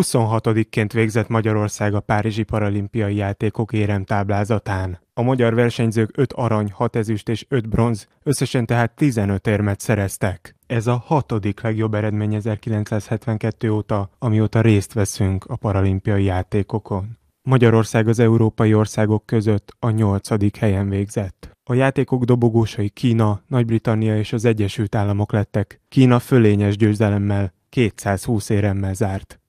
26-ként végzett Magyarország a Párizsi Paralimpiai Játékok éremtáblázatán. A magyar versenyzők 5 arany, 6 ezüst és 5 bronz, összesen tehát 15 érmet szereztek. Ez a hatodik legjobb eredmény 1972 óta, amióta részt veszünk a paralimpiai játékokon. Magyarország az európai országok között a nyolcadik helyen végzett. A játékok dobogósai Kína, Nagy-Britannia és az Egyesült Államok lettek. Kína fölényes győzelemmel, 220 éremmel zárt.